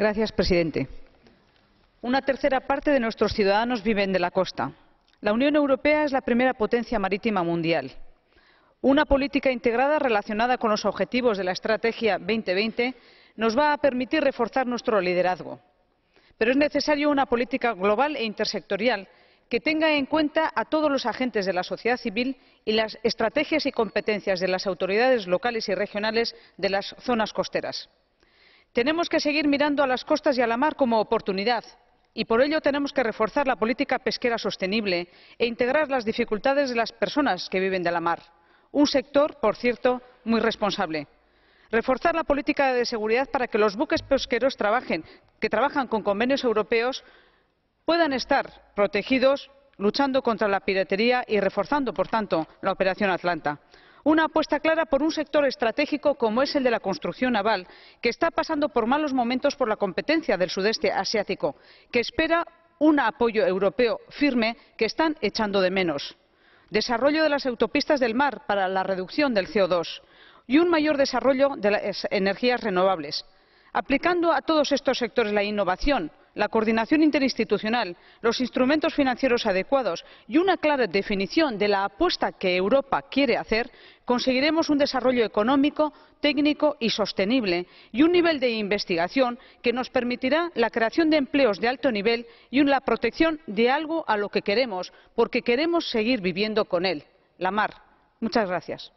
Señor presidente, una tercera parte de nuestros ciudadanos viven de la costa. La Unión Europea es la primera potencia marítima mundial. Una política integrada relacionada con los objetivos de la Estrategia 2020 nos va a permitir reforzar nuestro liderazgo. Pero es necesaria una política global e intersectorial que tenga en cuenta a todos los agentes de la sociedad civil y las estrategias y competencias de las autoridades locales y regionales de las zonas costeras tenemos que seguir mirando a las costas y a la mar como oportunidad y por ello tenemos que reforzar la política pesquera sostenible e integrar las dificultades de las personas que viven de la mar un sector por cierto muy responsable reforzar la política de seguridad para que los buques pesqueros que trabajan con convenios europeos puedan estar protegidos luchando contra la piratería y reforzando por tanto la operación Atlanta una apuesta clara por un sector estratégico como es el de la construcción naval, que está pasando por malos momentos por la competencia del sudeste asiático, que espera un apoyo europeo firme que están echando de menos. Desarrollo de las autopistas del mar para la reducción del CO2 y un mayor desarrollo de las energías renovables, aplicando a todos estos sectores la innovación, la coordinación interinstitucional, los instrumentos financieros adecuados y una clara definición de la apuesta que Europa quiere hacer, conseguiremos un desarrollo económico, técnico y sostenible y un nivel de investigación que nos permitirá la creación de empleos de alto nivel y la protección de algo a lo que queremos, porque queremos seguir viviendo con él, la mar. Muchas gracias.